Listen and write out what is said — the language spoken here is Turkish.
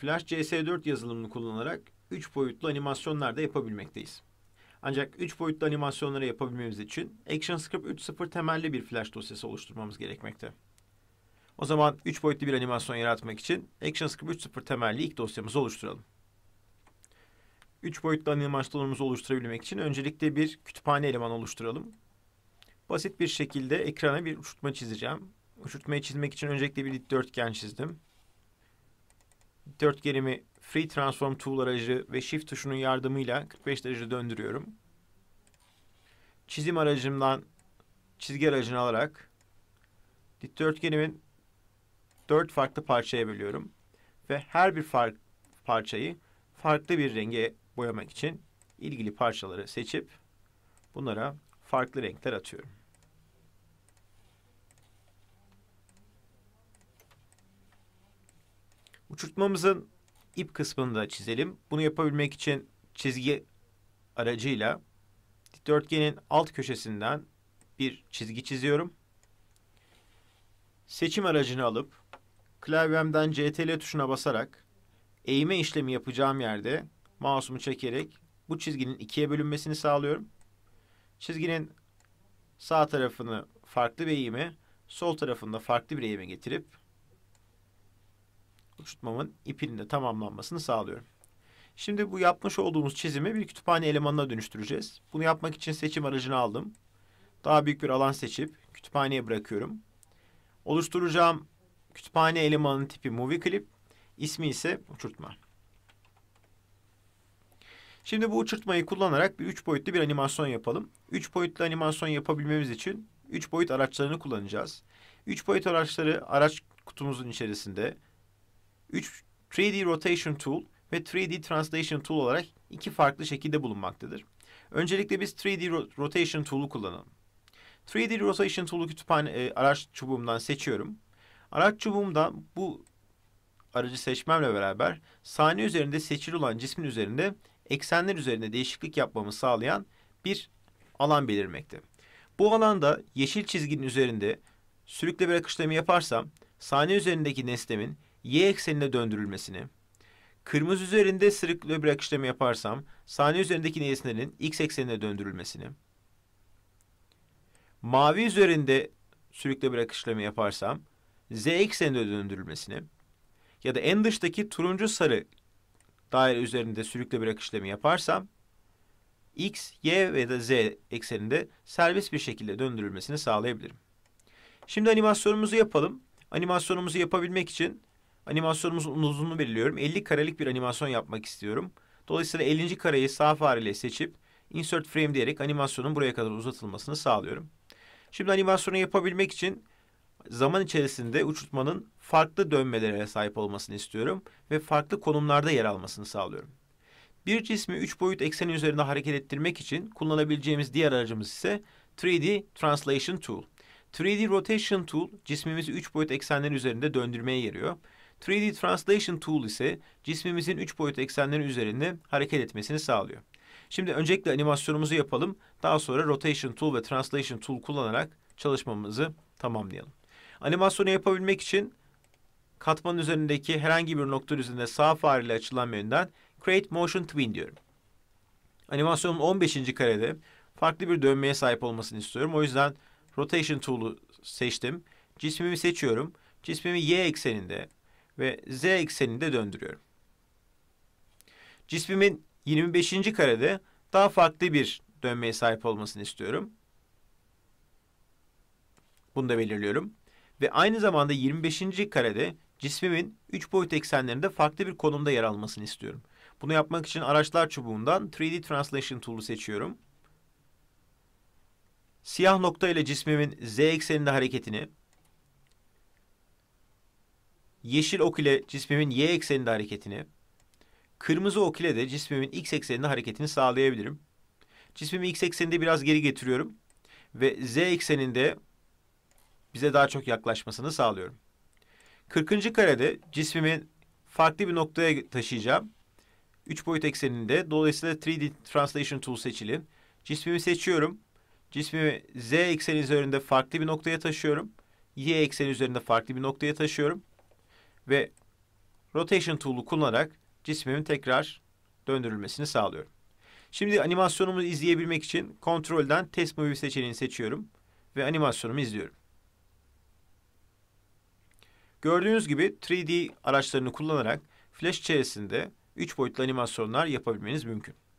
Flash CS4 yazılımını kullanarak 3 boyutlu animasyonlar da yapabilmekteyiz. Ancak 3 boyutlu animasyonları yapabilmemiz için ActionScript 3.0 temelli bir Flash dosyası oluşturmamız gerekmekte. O zaman 3 boyutlu bir animasyon yaratmak için ActionScript 3.0 temelli ilk dosyamızı oluşturalım. 3 boyutlu animasyonlarımızı oluşturabilmek için öncelikle bir kütüphane elemanı oluşturalım. Basit bir şekilde ekrana bir uçurtma çizeceğim. Uçurtmayı çizmek için öncelikle bir dikdörtgen çizdim dörtgenimi Free Transform Tool aracı ve Shift tuşunun yardımıyla 45 derece döndürüyorum. Çizim aracımdan çizgi aracını alarak dikdörtgenimin dört farklı parçaya bölüyorum. Ve her bir fark, parçayı farklı bir renge boyamak için ilgili parçaları seçip bunlara farklı renkler atıyorum. Uçurtmamızın ip kısmını da çizelim. Bunu yapabilmek için çizgi aracıyla dikdörtgenin alt köşesinden bir çizgi çiziyorum. Seçim aracını alıp klavyemden CTRL tuşuna basarak eğme işlemi yapacağım yerde mouse'umu çekerek bu çizginin ikiye bölünmesini sağlıyorum. Çizginin sağ tarafını farklı bir eğime, sol tarafında farklı bir eğime getirip tutmamın ipinin de tamamlanmasını sağlıyorum. Şimdi bu yapmış olduğumuz çizimi bir kütüphane elemanına dönüştüreceğiz. Bunu yapmak için seçim aracını aldım. Daha büyük bir alan seçip kütüphaneye bırakıyorum. Oluşturacağım kütüphane elemanının tipi movie clip, ismi ise uçurtma. Şimdi bu uçurtmayı kullanarak bir üç boyutlu bir animasyon yapalım. Üç boyutlu animasyon yapabilmemiz için üç boyut araçlarını kullanacağız. Üç boyut araçları araç kutumuzun içerisinde 3 3D Rotation Tool ve 3D Translation Tool olarak iki farklı şekilde bulunmaktadır. Öncelikle biz 3D Rotation Tool'u kullanalım. 3D Rotation Tool'u kütüphane e, araç çubuğumdan seçiyorum. Araç çubuğumda bu aracı seçmemle beraber sahne üzerinde seçili olan cismin üzerinde eksenler üzerinde değişiklik yapmamı sağlayan bir alan belirmekte. Bu alanda yeşil çizginin üzerinde sürükle bir işlemi yaparsam sahne üzerindeki nesnemin y eksenine döndürülmesini, kırmızı üzerinde sırık löbrak işlemi yaparsam saniye üzerindeki nesnenin x eksenine döndürülmesini, mavi üzerinde sürükle bırak işlemi yaparsam z eksenine döndürülmesini ya da en dıştaki turuncu sarı daire üzerinde sürükle bırak işlemi yaparsam x, y ve da z ekseninde serbest bir şekilde döndürülmesini sağlayabilirim. Şimdi animasyonumuzu yapalım. Animasyonumuzu yapabilmek için Animasyonumuzun uzunluğunu belirliyorum. 50 karelik bir animasyon yapmak istiyorum. Dolayısıyla 50. kareyi sağ fareyle seçip insert frame diyerek animasyonun buraya kadar uzatılmasını sağlıyorum. Şimdi animasyonu yapabilmek için zaman içerisinde uçurtmanın farklı dönmelere sahip olmasını istiyorum ve farklı konumlarda yer almasını sağlıyorum. Bir cismi 3 boyut ekseni üzerinde hareket ettirmek için kullanabileceğimiz diğer aracımız ise 3D Translation Tool. 3D Rotation Tool cismimizi 3 boyut eksenlerin üzerinde döndürmeye yarıyor. 3D Translation Tool ise cismimizin 3 boyut eksenleri üzerinde hareket etmesini sağlıyor. Şimdi öncelikle animasyonumuzu yapalım. Daha sonra Rotation Tool ve Translation Tool kullanarak çalışmamızı tamamlayalım. Animasyonu yapabilmek için katmanın üzerindeki herhangi bir nokta üzerinde sağ fareyle açılan menüden Create Motion Twin diyorum. Animasyonun 15. karede farklı bir dönmeye sahip olmasını istiyorum. O yüzden Rotation Tool'u seçtim. Cismimi seçiyorum. Cismimi Y ekseninde ve z ekseninde döndürüyorum. Cismimin 25. karede daha farklı bir dönmeye sahip olmasını istiyorum. Bunu da belirliyorum. Ve aynı zamanda 25. karede cismimin 3 boyut eksenlerinde farklı bir konumda yer almasını istiyorum. Bunu yapmak için araçlar çubuğundan 3D Translation Tool'u seçiyorum. Siyah nokta ile cismimin z ekseninde hareketini, Yeşil ok ile cismimin y ekseninde hareketini, kırmızı ok ile de cismimin x ekseninde hareketini sağlayabilirim. Cismimi x ekseninde biraz geri getiriyorum ve z ekseninde bize daha çok yaklaşmasını sağlıyorum. 40. karede cismimi farklı bir noktaya taşıyacağım. 3 boyut ekseninde dolayısıyla 3D Translation Tool seçili. Cismimi seçiyorum. Cismimi z ekseni üzerinde farklı bir noktaya taşıyorum. Y ekseni üzerinde farklı bir noktaya taşıyorum ve Rotation Tool'u kullanarak cismimin tekrar döndürülmesini sağlıyorum. Şimdi animasyonumu izleyebilmek için kontrolden Test Movie seçeneğini seçiyorum ve animasyonumu izliyorum. Gördüğünüz gibi 3D araçlarını kullanarak Flash içerisinde 3 boyutlu animasyonlar yapabilmeniz mümkün.